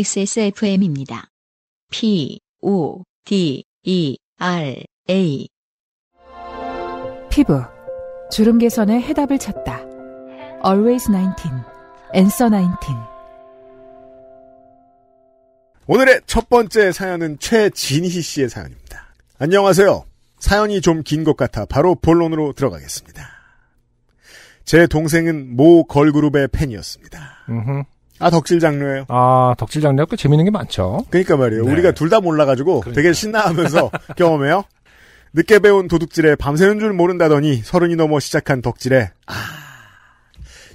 XSFM입니다. P, O, D, E, R, A. 피부. 주름 개선의 해답을 찾다. Always 19. Answer 19. 오늘의 첫 번째 사연은 최진희 씨의 사연입니다. 안녕하세요. 사연이 좀 긴 것 같아 바로 본론으로 들어가겠습니다. 제 동생은 모 걸그룹의 팬이었습니다. 으흠. 아 덕질 장르예요. 아 덕질 장르가 꽤 재밌는 게 많죠. 그러니까 말이에요. 네. 우리가 둘 다 몰라가지고 그러니까. 되게 신나하면서 경험해요. 늦게 배운 도둑질에 밤새는 줄 모른다더니 서른이 넘어 시작한 덕질에 아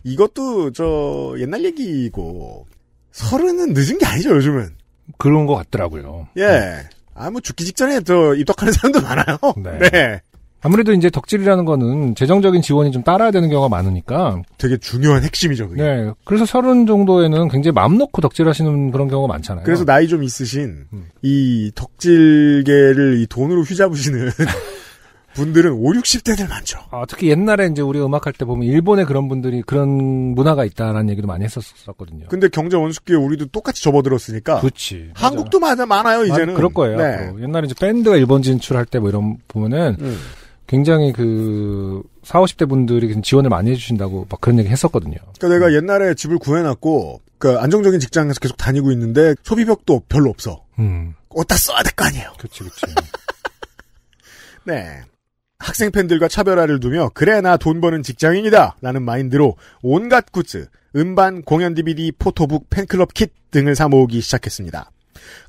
이것도 저 옛날 얘기고 서른은 늦은 게 아니죠 요즘은. 그런 것 같더라고요. 예. 네. 아, 아뭐 죽기 직전에 저 입덕하는 사람도 많아요. 네. 네. 아무래도 이제 덕질이라는 거는 재정적인 지원이 좀 따라야 되는 경우가 많으니까 되게 중요한 핵심이죠. 그게. 네, 그래서 서른 정도에는 굉장히 맘 놓고 덕질하시는 그런 경우가 많잖아요. 그래서 나이 좀 있으신 음. 이 덕질계를 이 돈으로 휘잡으시는 분들은 5, 60대들 많죠. 아, 특히 옛날에 이제 우리 음악할 때 보면 일본에 그런 분들이 그런 문화가 있다라는 얘기도 많이 했었었거든요. 근데 경제 원숙기에 우리도 똑같이 접어들었으니까. 그렇지. 한국도 맞아. 많아, 많아요, 아, 이제는. 아, 그럴 거예요. 네. 옛날에 이제 밴드가 일본 진출할 때 뭐 이런 보면은 음. 굉장히 그 40, 50대 분들이 지원을 많이 해주신다고 막 그런 얘기 했었거든요. 그러니까 내가 옛날에 집을 구해놨고 그 안정적인 직장에서 계속 다니고 있는데 소비벽도 별로 없어. 음. 어디다 써야 될 거 아니에요. 그렇그렇 네. 학생 팬들과 차별화를 두며 그래 나 돈 버는 직장인이다 라는 마인드로 온갖 굿즈, 음반, 공연 DVD, 포토북, 팬클럽 킷 등을 사 모으기 시작했습니다.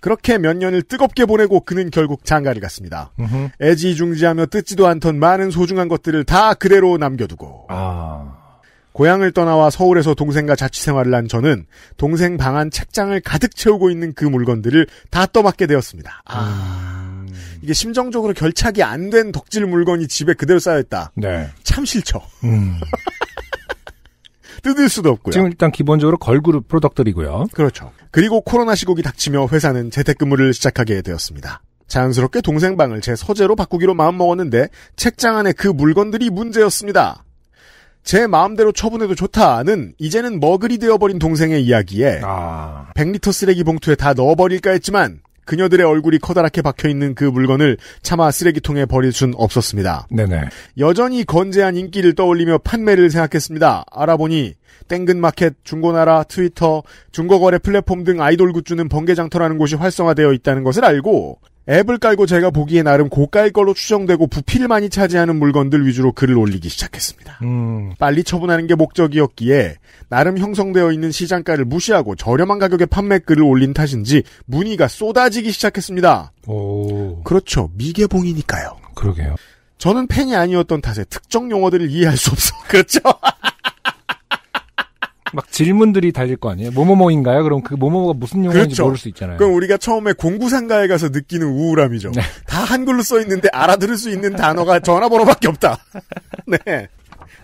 그렇게 몇 년을 뜨겁게 보내고 그는 결국 장가를 갔습니다. 애지중지하며 뜯지도 않던 많은 소중한 것들을 다 그대로 남겨두고 아... 고향을 떠나와 서울에서 동생과 자취생활을 한 저는 동생 방안 책장을 가득 채우고 있는 그 물건들을 다 떠맡게 되었습니다. 아... 음. 이게 심정적으로 결착이 안 된 덕질 물건이 집에 그대로 쌓여있다. 네. 참 싫죠. 음... 뜯을 수도 없고요. 지금 일단 기본적으로 걸그룹 프로덕트이고요. 그렇죠. 그리고 코로나 시국이 닥치며 회사는 재택근무를 시작하게 되었습니다. 자연스럽게 동생 방을 제 서재로 바꾸기로 마음먹었는데 책장 안에 그 물건들이 문제였습니다. 제 마음대로 처분해도 좋다는 이제는 머글이 되어버린 동생의 이야기에 아... 100리터 쓰레기 봉투에 다 넣어버릴까 했지만 그녀들의 얼굴이 커다랗게 박혀있는 그 물건을 차마 쓰레기통에 버릴 순 없었습니다. 네네. 여전히 건재한 인기를 떠올리며 판매를 생각했습니다. 알아보니 땡근마켓, 중고나라, 트위터, 중고거래 플랫폼 등 아이돌 굿즈는 번개장터라는 곳이 활성화되어 있다는 것을 알고 앱을 깔고 제가 보기에 나름 고가일 걸로 추정되고 부피를 많이 차지하는 물건들 위주로 글을 올리기 시작했습니다. 음. 빨리 처분하는 게 목적이었기에 나름 형성되어 있는 시장가를 무시하고 저렴한 가격에 판매 글을 올린 탓인지 문의가 쏟아지기 시작했습니다. 오. 그렇죠. 미개봉이니까요. 그러게요. 저는 팬이 아니었던 탓에 특정 용어들을 이해할 수 없어. 그렇죠. 막 질문들이 달릴 거 아니에요? 뭐뭐뭐인가요? 그럼 그 뭐뭐뭐가 무슨 용어인지 그렇죠. 모를 수 있잖아요. 그럼 우리가 처음에 공구상가에 가서 느끼는 우울함이죠. 네. 다 한글로 써 있는데 알아들을 수 있는 단어가 전화번호밖에 없다. 네.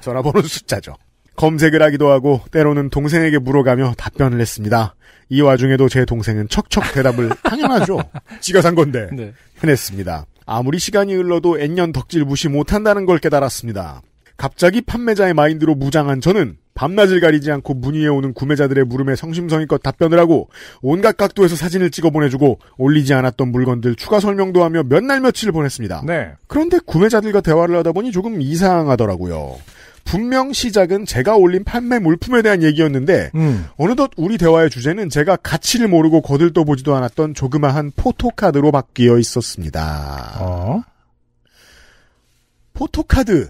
전화번호 숫자죠. 검색을 하기도 하고 때로는 동생에게 물어가며 답변을 했습니다. 이 와중에도 제 동생은 척척 대답을 당연하죠. 지가 산 건데 네. 해냈습니다. 아무리 시간이 흘러도 N년 덕질 무시 못한다는 걸 깨달았습니다. 갑자기 판매자의 마인드로 무장한 저는 밤낮을 가리지 않고 문의해오는 구매자들의 물음에 성심성의껏 답변을 하고 온갖 각도에서 사진을 찍어 보내주고 올리지 않았던 물건들 추가 설명도 하며 몇 날 며칠을 보냈습니다. 네. 그런데 구매자들과 대화를 하다 보니 조금 이상하더라고요. 분명 시작은 제가 올린 판매 물품에 대한 얘기였는데 음. 어느덧 우리 대화의 주제는 제가 가치를 모르고 거들떠보지도 않았던 조그마한 포토카드로 바뀌어 있었습니다. 어? 포토카드.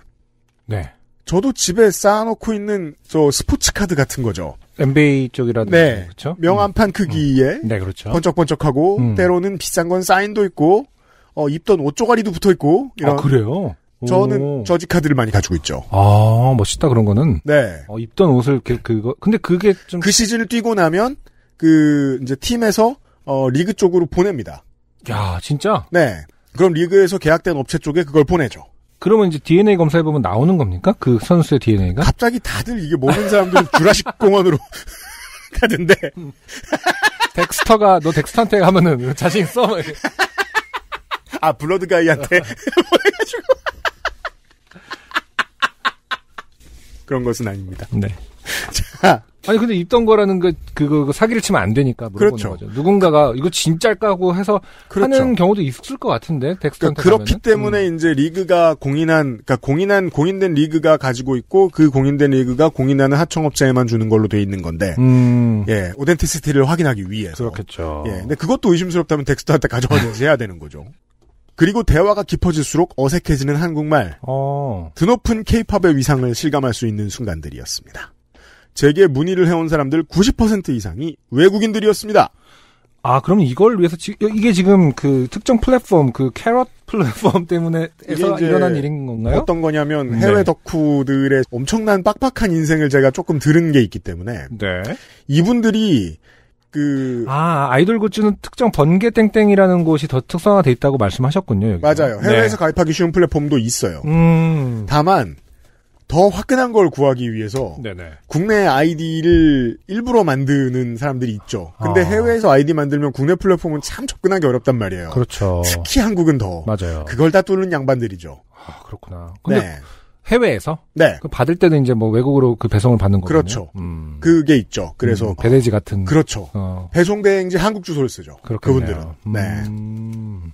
네. 저도 집에 쌓아놓고 있는 저 스포츠 카드 같은 거죠. NBA 쪽이라든지 네. 그렇죠? 명암판 음. 크기에 음. 네, 그렇죠. 번쩍번쩍하고 음. 때로는 비싼 건 사인도 있고 어, 입던 옷 조가리도 붙어 있고 이런. 아, 그래요? 저는 저지 카드를 많이 가지고 있죠. 아 멋있다 그런 거는. 네. 어, 입던 옷을 그, 그거 근데 그게 좀 그 시즌을 뛰고 나면 그 이제 팀에서 어, 리그 쪽으로 보냅니다. 야 진짜? 네. 그럼 리그에서 계약된 업체 쪽에 그걸 보내죠. 그러면 이제 DNA 검사해보면 나오는 겁니까? 그 선수의 DNA가? 갑자기 다들 이게 모르는 사람들은 주라식 공원으로 가던데. 덱스터가, 너 덱스터한테 가면은 자신 있어? 아, 블러드가이한테 보내 뭐 그런 것은 아닙니다. 네. 자. 아니 근데 입던 거라는 그 그거, 그 사기를 치면 안 되니까 물어보는 그렇죠. 거죠. 누군가가 이거 진짜일까 하고 해서 그렇죠. 하는 경우도 있을 것 같은데 그러니까 그렇기 가면은. 때문에 음. 이제 리그가 공인한 그러니까 공인한 공인된 리그가 가지고 있고 그 공인된 리그가 공인하는 하청업체에만 주는 걸로 돼 있는 건데 음. 예 오덴티시티를 확인하기 위해서 그렇겠죠. 예 근데 그것도 의심스럽다면 덱스터한테 가져가든지 해야 되는 거죠. 그리고 대화가 깊어질수록 어색해지는 한국말. 어. 드높은 케이팝의 위상을 실감할 수 있는 순간들이었습니다. 제게 문의를 해온 사람들 90% 이상이 외국인들이었습니다. 아, 그럼 이걸 위해서 지, 금 이게 지금 그 특정 플랫폼 그 캐럿 플랫폼 때문에 일어난 일인 건가요? 어떤 거냐면 네. 해외 네. 덕후들의 엄청난 빡빡한 인생을 제가 조금 들은 게 있기 때문에 네. 이분들이 그 아, 아이돌 굿즈는 특정 번개 땡땡이라는 곳이 더 특성화돼 있다고 말씀하셨군요. 여기. 맞아요. 네. 해외에서 네. 가입하기 쉬운 플랫폼도 있어요. 음... 다만 더 화끈한 걸 구하기 위해서 네네. 국내 아이디를 일부러 만드는 사람들이 있죠. 근데 아. 해외에서 아이디 만들면 국내 플랫폼은 참 접근하기 어렵단 말이에요. 그렇죠. 특히 한국은 더 맞아요. 그걸 다 뚫는 양반들이죠. 아 그렇구나. 근데 네. 해외에서 네. 그 받을 때는 이제 뭐 외국으로 그 배송을 받는 거거든요. 그렇죠. 음. 그게 있죠. 그래서 음, 배대지 같은 그렇죠. 어. 배송 대행지 한국 주소를 쓰죠. 그렇겠네요. 그분들은 네. 음. 네.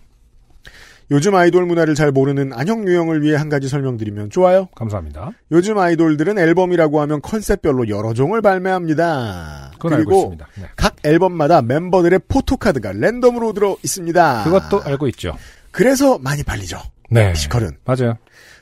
요즘 아이돌 문화를 잘 모르는 안녕 유형을 위해 한 가지 설명드리면 좋아요. 감사합니다. 요즘 아이돌들은 앨범이라고 하면 컨셉별로 여러 종을 발매합니다. 그리고 네. 각 앨범마다 멤버들의 포토카드가 랜덤으로 들어 있습니다. 그것도 알고 있죠. 그래서 많이 팔리죠. 네. 피지컬은. 맞아요.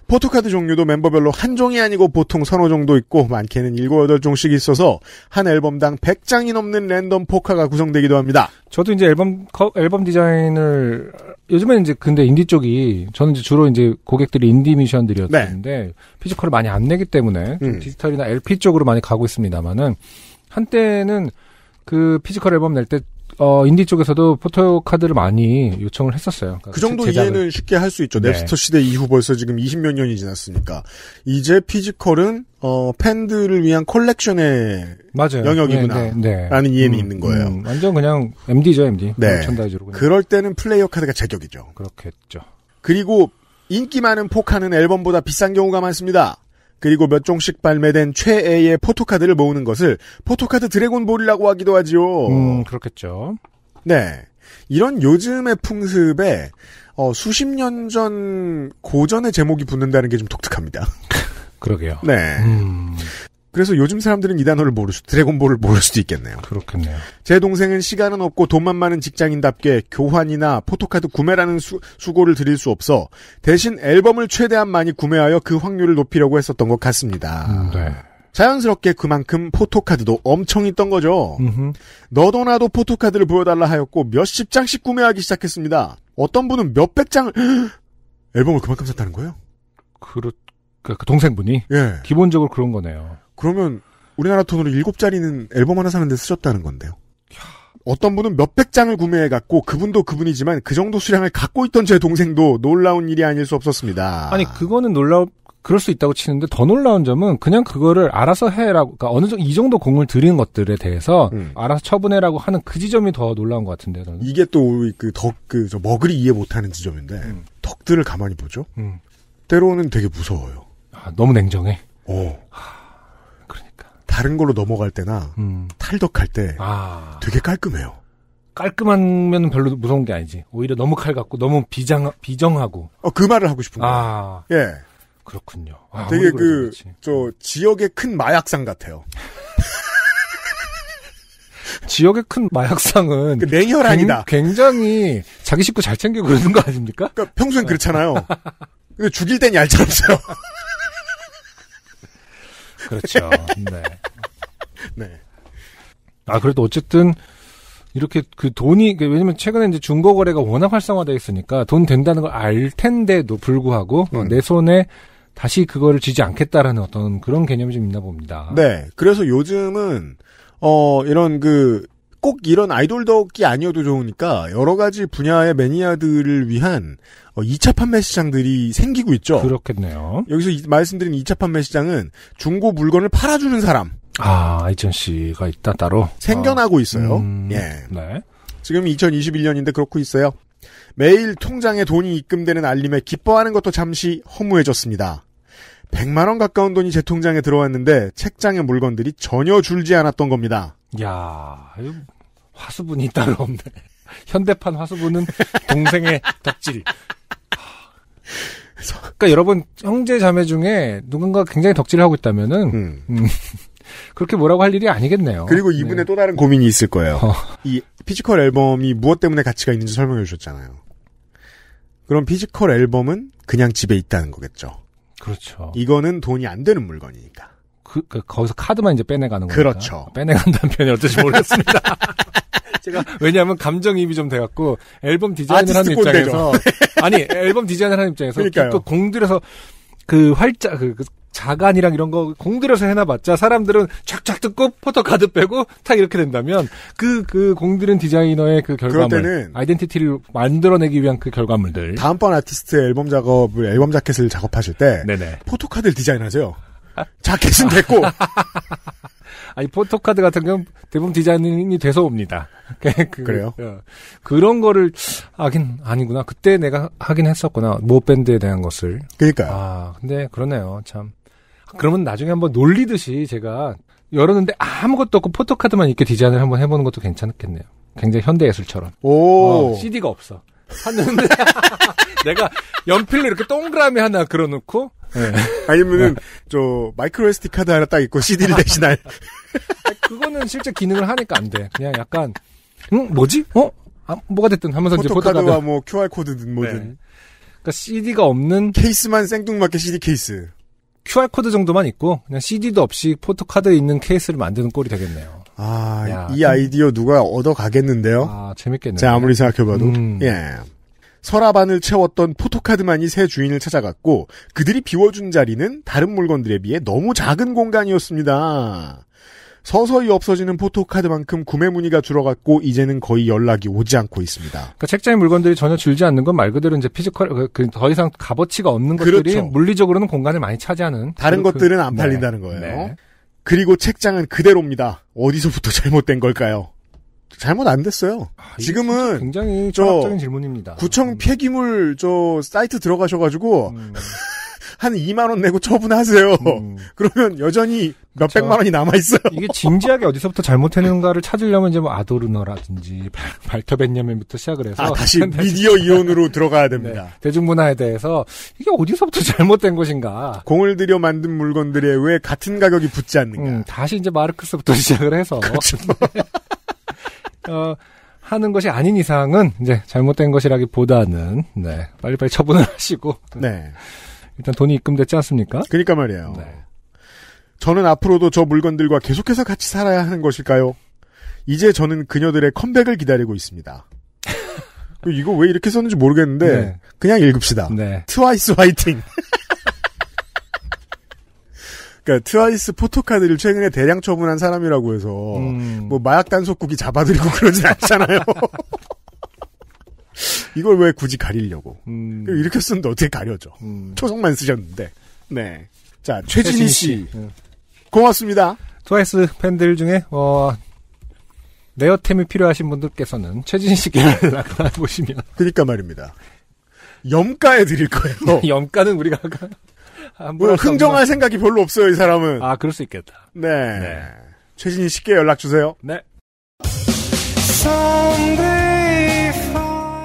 포토카드 종류도 멤버별로 한 종이 아니고 보통 서너 종도 있고 많게는 7, 8종씩 있어서 한 앨범당 100장이 넘는 랜덤 포카가 구성되기도 합니다. 저도 이제 앨범 앨범 디자인을 요즘에는 이제 근데 인디 쪽이 저는 이제 주로 이제 고객들이 인디 미션들이었는데 네. 피지컬을 많이 안 내기 때문에 음. 디지털이나 LP 쪽으로 많이 가고 있습니다만은 한때는 그 피지컬 앨범 낼때 어, 인디 쪽에서도 포토카드를 많이 요청을 했었어요. 그러니까 그 정도 제작을. 이해는 쉽게 할 수 있죠. 네. 넵스터 시대 이후 벌써 지금 20몇 년이 지났으니까. 이제 피지컬은, 어, 팬들을 위한 컬렉션의 맞아요. 영역이구나. 네, 네, 네. 라는 이해는 음, 있는 거예요. 음, 완전 그냥 MD죠, MD. 네. 천다 그럴 때는 플레이어 카드가 제격이죠. 그렇겠죠. 그리고 인기 많은 포카는 앨범보다 비싼 경우가 많습니다. 그리고 몇 종씩 발매된 최애의 포토카드를 모으는 것을 포토카드 드래곤볼이라고 하기도 하지요. 음, 그렇겠죠. 네. 이런 요즘의 풍습에 어, 수십 년 전 고전의 제목이 붙는다는 게 좀 독특합니다. 그러게요. 네. 음. 그래서 요즘 사람들은 이 단어를 모를 수, 드래곤볼을 모를 수도 있겠네요. 그렇겠네요. 제 동생은 시간은 없고 돈만 많은 직장인답게 교환이나 포토카드 구매라는 수, 수고를 드릴 수 없어 대신 앨범을 최대한 많이 구매하여 그 확률을 높이려고 했었던 것 같습니다. 음, 네. 자연스럽게 그만큼 포토카드도 엄청 있던 거죠. 음흠. 너도 나도 포토카드를 보여달라 하였고 몇십 장씩 구매하기 시작했습니다. 어떤 분은 몇백 장을 앨범을 그만큼 샀다는 거예요? 그렇, 그러니까 그 동생분이 예. 기본적으로 그런 거네요. 그러면 우리나라 돈으로 일곱 자리는 앨범 하나 사는데 쓰셨다는 건데요. 어떤 분은 몇 백 장을 구매해 갖고 그분도 그분이지만 그 정도 수량을 갖고 있던 제 동생도 놀라운 일이 아닐 수 없었습니다. 아니 그거는 놀라 그럴 수 있다고 치는데 더 놀라운 점은 그냥 그거를 알아서 해라고 그러니까 어느 정도 이 정도 공을 들인 것들에 대해서 음. 알아서 처분해라고 하는 그 지점이 더 놀라운 것 같은데 저는. 이게 또그덕그저 머글이 이해 못하는 지점인데 음. 덕들을 가만히 보죠. 음. 때로는 되게 무서워요. 아, 너무 냉정해. 어. 다른 걸로 넘어갈 때나 음. 탈덕할 때 아. 되게 깔끔해요. 깔끔하면 별로 무서운 게 아니지. 오히려 너무 칼 같고 너무 비장 비정하고. 어, 그 말을 하고 싶은 거예요. 아. 예. 그렇군요. 아, 되게 그저 그 지역의 큰 마약상 같아요. 지역의 큰 마약상은 그 냉혈한이다. 굉장히 자기 식구 잘 챙기고 그러는 거 아닙니까? 그러니까 평소엔 아. 그렇잖아요. 근데 죽일 땐 얄짤없어요. 그렇죠. 네. 네. 아 그래도 어쨌든 이렇게 그 돈이 그 왜냐면 최근에 이제 중고 거래가 워낙 활성화되어 있으니까 돈 된다는 걸 알 텐데도 불구하고 음. 내 손에 다시 그거를 지지 않겠다라는 어떤 그런 개념이 좀 있나 봅니다. 네. 그래서 요즘은 어 이런 그 꼭 이런 아이돌 덕이 아니어도 좋으니까 여러 가지 분야의 매니아들을 위한 어, 2차 판매 시장들이 생기고 있죠. 그렇겠네요. 여기서 말씀드린 2차 판매 시장은 중고 물건을 팔아주는 사람 아, 아이천 씨가 있다 따로 생겨나고 아, 있어요. 음, 예. 네. 지금 2021년인데 그렇고 있어요. 매일 통장에 돈이 입금되는 알림에 기뻐하는 것도 잠시 허무해졌습니다. 100만 원 가까운 돈이 제 통장에 들어왔는데 책장의 물건들이 전혀 줄지 않았던 겁니다. 야, 화수분이 따로 없네. 현대판 화수분은 동생의 덕질. 그러니까 여러분 형제 자매 중에 누군가 굉장히 덕질을 하고 있다면은 음. 음. 그렇게 뭐라고 할 일이 아니겠네요. 그리고 이분의 네. 또 다른 고민이 있을 거예요. 어. 이 피지컬 앨범이 무엇 때문에 가치가 있는지 설명해 주셨잖아요. 그럼 피지컬 앨범은 그냥 집에 있다는 거겠죠. 그렇죠. 이거는 돈이 안 되는 물건이니까. 그, 그 거기서 카드만 이제 빼내가는 거죠. 그렇죠. 빼내간다는 표현이 어떨지 모르겠습니다. 제가 왜냐하면 감정이입이 좀 돼갖고 앨범 디자인을 하는 입장에서 아니 앨범 디자인을 하는 입장에서 그러니까 공들여서 그 활자 그, 그 자간이랑 이런 거 공들여서 해놔봤자 사람들은 쫙쫙 뜯고 포토 카드 빼고 탁 이렇게 된다면 그, 그 공들인 디자이너의 그 결과물. 아이덴티티를 만들어내기 위한 그 결과물들. 다음번 아티스트 앨범 작업을, 앨범 자켓을 작업하실 때. 포토카드를 디자인하세요. 자켓은 됐고. 아니 포토카드 같은 경우 는 대부분 디자인이 돼서 옵니다. 그, 그 래요 어, 그런 거를 하긴 아니구나. 그때 내가 하긴 했었구나. 모 밴드에 대한 것을. 그러니까. 아 근데 그러네요. 참 네. 그러면 나중에 한번 놀리듯이 제가 열었는데 아무것도 없고 포토카드만 있게 디자인을 한번 해보는 것도 괜찮겠네요. 굉장히 현대예술처럼. 오. 어, CD가 없어. 샀는데 내가 연필로 이렇게 동그라미 하나 그려놓고 네. 아니면은 저 마이크로 SD 카드 하나 딱 있고 CD를 대신할 그거는 실제 기능을 하니까 안 돼. 그냥 약간 응 뭐지? 어? 아, 뭐가 됐든 하면서 포토카드와 포토카드. 뭐 QR 코드든 뭐든. 네. 그러니까 CD가 없는 케이스만 생뚱맞게 CD 케이스. QR코드 정도만 있고 그냥 CD도 없이 포토카드 있는 케이스를 만드는 꼴이 되겠네요. 아, 야, 이 아이디어 누가 얻어 가겠는데요? 아, 재밌겠네요. 제가 아무리 생각해봐도. 음. 예. 서랍 안을 채웠던 포토카드만이 새 주인을 찾아갔고 그들이 비워준 자리는 다른 물건들에 비해 너무 작은 공간이었습니다. 서서히 없어지는 포토카드만큼 구매 문의가 줄어갔고 이제는 거의 연락이 오지 않고 있습니다. 그러니까 책장의 물건들이 전혀 줄지 않는 건 말 그대로 이제 피지컬 그더 그 이상 값어치가 없는 그렇죠. 것들이 물리적으로는 공간을 많이 차지하는 다른 그, 것들은 안 네. 팔린다는 거예요. 네. 그리고 책장은 그대로입니다. 어디서부터 잘못된 걸까요? 잘못 안 됐어요. 아, 지금은 굉장히 철학적인 질문입니다. 구청 음. 폐기물 저 사이트 들어가셔가지고 음. 한 2만 원 내고 처분하세요. 음. 그러면 여전히 몇 백만 원이 남아 있어요. 이게 진지하게 어디서부터 잘못했는가를 찾으려면 이제 뭐 아도르너라든지 발터 벤냐맨부터 시작을 해서 아, 다시 미디어 이론으로 들어가야 됩니다. 네, 대중문화에 대해서 이게 어디서부터 잘못된 것인가? 공을 들여 만든 물건들에 왜 같은 가격이 붙지 않는가? 음, 다시 이제 마르크스부터 시작을 해서 그렇죠. 어, 하는 것이 아닌 이상은 이제 잘못된 것이라기보다는 네, 빨리빨리 처분을 하시고 네. 일단 돈이 입금됐지 않습니까? 그러니까 말이에요. 네. 저는 앞으로도 저 물건들과 계속해서 같이 살아야 하는 것일까요? 이제 저는 그녀들의 컴백을 기다리고 있습니다. 이거 왜 이렇게 썼는지 모르겠는데 네. 그냥 읽읍시다. 네. 트와이스 화이팅. 그니까 트와이스 포토카드를 최근에 대량 처분한 사람이라고 해서 음... 뭐 마약 단속국이 잡아들이고 그러진 않잖아요. 이걸 왜 굳이 가리려고? 음. 이렇게 쓰는데 어떻게 가려져? 음. 초성만 쓰셨는데. 네. 자, 최진희 씨. 네. 고맙습니다. 트와이스 팬들 중에, 어, 네어템이 필요하신 분들께서는 최진희 씨께 연락을 보시면. 그니까 말입니다. 염가해 드릴 거예요. 염가는 우리가 아까. 흥정할 생각이 별로 없어요, 이 사람은. 아, 그럴 수 있겠다. 네. 네. 최진희 씨께 연락 주세요. 네.